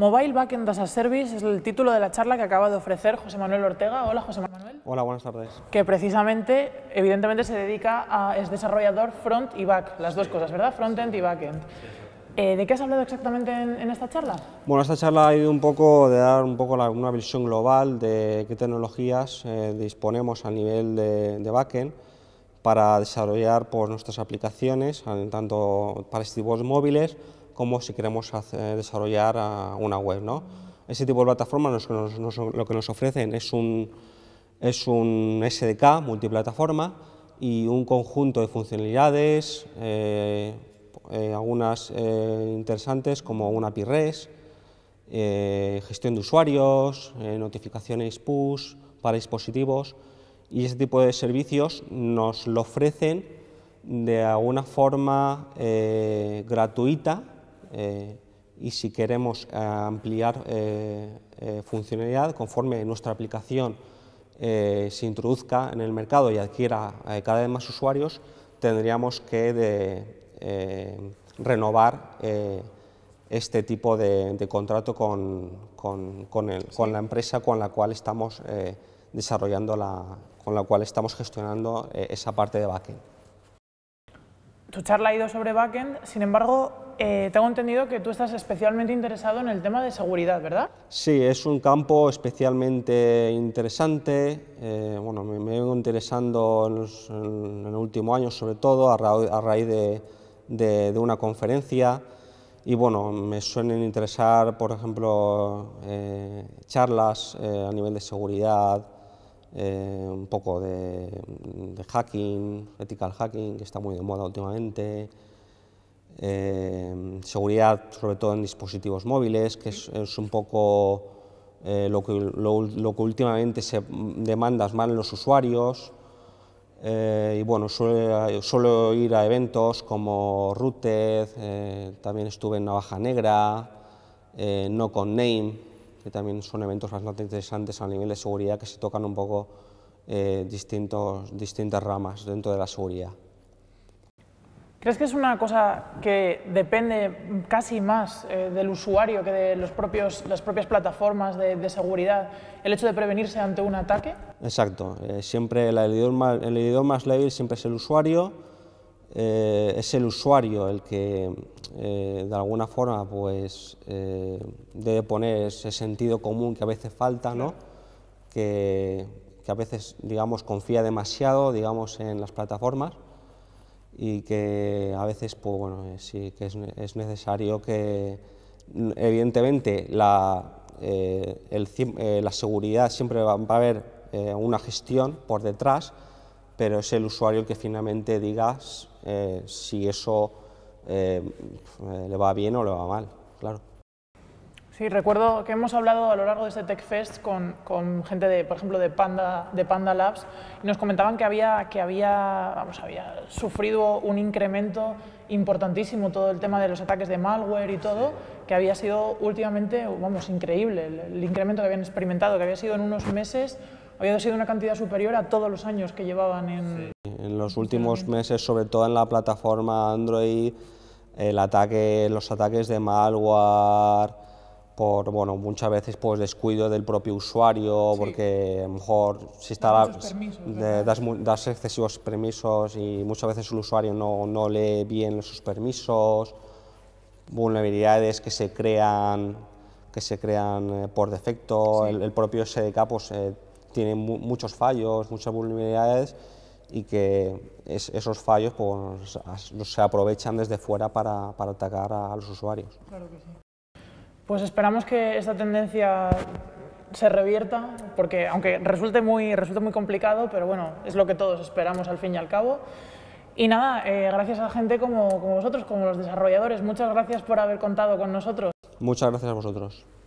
Mobile Backend as a Service es el título de la charla que acaba de ofrecer José Manuel Ortega. Hola, José Manuel. Hola, buenas tardes. Que precisamente, evidentemente, se dedica a, es desarrollador front y back, las dos cosas, ¿verdad? Frontend y backend. Eh, ¿De qué has hablado exactamente en, esta charla? Bueno, esta charla ha ido un poco de dar un poco una visión global de qué tecnologías eh, disponemos a nivel de, backend para desarrollar pues, nuestras aplicaciones, tanto para dispositivos móviles, como si queremos desarrollar ah, una web. ¿no? Ese tipo de plataformas lo que nos ofrecen es un, SDK multiplataforma y un conjunto de funcionalidades, eh, eh, algunas eh, interesantes como una API REST, gestión de usuarios, notificaciones push para dispositivos y ese tipo de servicios nos lo ofrecen de alguna forma gratuita eh, y si queremos eh, ampliar eh, funcionalidad conforme nuestra aplicación se introduzca en el mercado y adquiera cada vez más usuarios, tendríamos que renovar este tipo de, contrato con, con, con, la empresa con la cual estamos desarrollando la, con la cual estamos gestionando esa parte de backend. Tu charla ha ido sobre backend, sin embargo, eh, tengo entendido que tú estás especialmente interesado en el tema de seguridad, ¿verdad? Sí, es un campo especialmente interesante. Eh, bueno, me, me, vengo interesando en, los, en, el último año, sobre todo, a, raíz de, una conferencia. Y bueno, me suelen interesar, por ejemplo, eh, charlas a nivel de seguridad, un poco de, de hacking, ethical hacking, que está muy de moda últimamente. Em, seguridad sobre todo en dispositivos móviles, que es, un poco eh, lo, que, últimamente se demanda más en los usuarios. Eh, y bueno, suelo, ir a eventos como Rooted, eh, también estuve en Navaja Negra, No con Name, que también son eventos bastante interesantes a nivel de seguridad que se tocan un poco distintos, distintas ramas dentro de la seguridad. ¿Crees que es una cosa que depende casi más eh, del usuario que de las propias plataformas de, seguridad, el hecho de prevenirse ante un ataque? Exacto. Eh, siempre el el más, leve siempre es el usuario. Eh, es el usuario el que de alguna forma pues, debe poner ese sentido común que a veces falta, ¿no? que, que a veces digamos, confía demasiado digamos, en las plataformas y que a veces, pues bueno, eh, sí que es, necesario que, evidentemente, la, eh, eh, la seguridad siempre va, a haber una gestión por detrás, pero es el usuario el que finalmente diga si eso le va bien o le va mal, claro. Sí, recuerdo que hemos hablado a lo largo de este TechFest con, con gente de, por ejemplo, de Panda, de Panda Labs, y nos comentaban que había, que había, vamos, había sufrido un incremento importantísimo todo el tema de los ataques de malware y todo, que había sido últimamente, vamos, increíble el, incremento que habían experimentado, que había sido en unos meses había sido una cantidad superior a todos los años que llevaban en... En los últimos meses, sobre todo en la plataforma Android, el ataque, los ataques de malware, por bueno, muchas veces pues descuido del propio usuario, porque a lo mejor si está das, excesivos permisos y muchas veces el usuario no, lee bien sus permisos, vulnerabilidades que se crean, que se crean eh, por defecto, el, propio SDK pues, eh, tiene muchos fallos, muchas vulnerabilidades y que esos fallos pues, se aprovechan desde fuera para, atacar a, los usuarios. Claro pues esperamos que esta tendencia se revierta, porque aunque resulte muy, resulte muy complicado, pero bueno, es lo que todos esperamos al fin y al cabo. Y nada, eh, gracias a gente como, como vosotros, como los desarrolladores, muchas gracias por haber contado con nosotros. Muchas gracias a vosotros.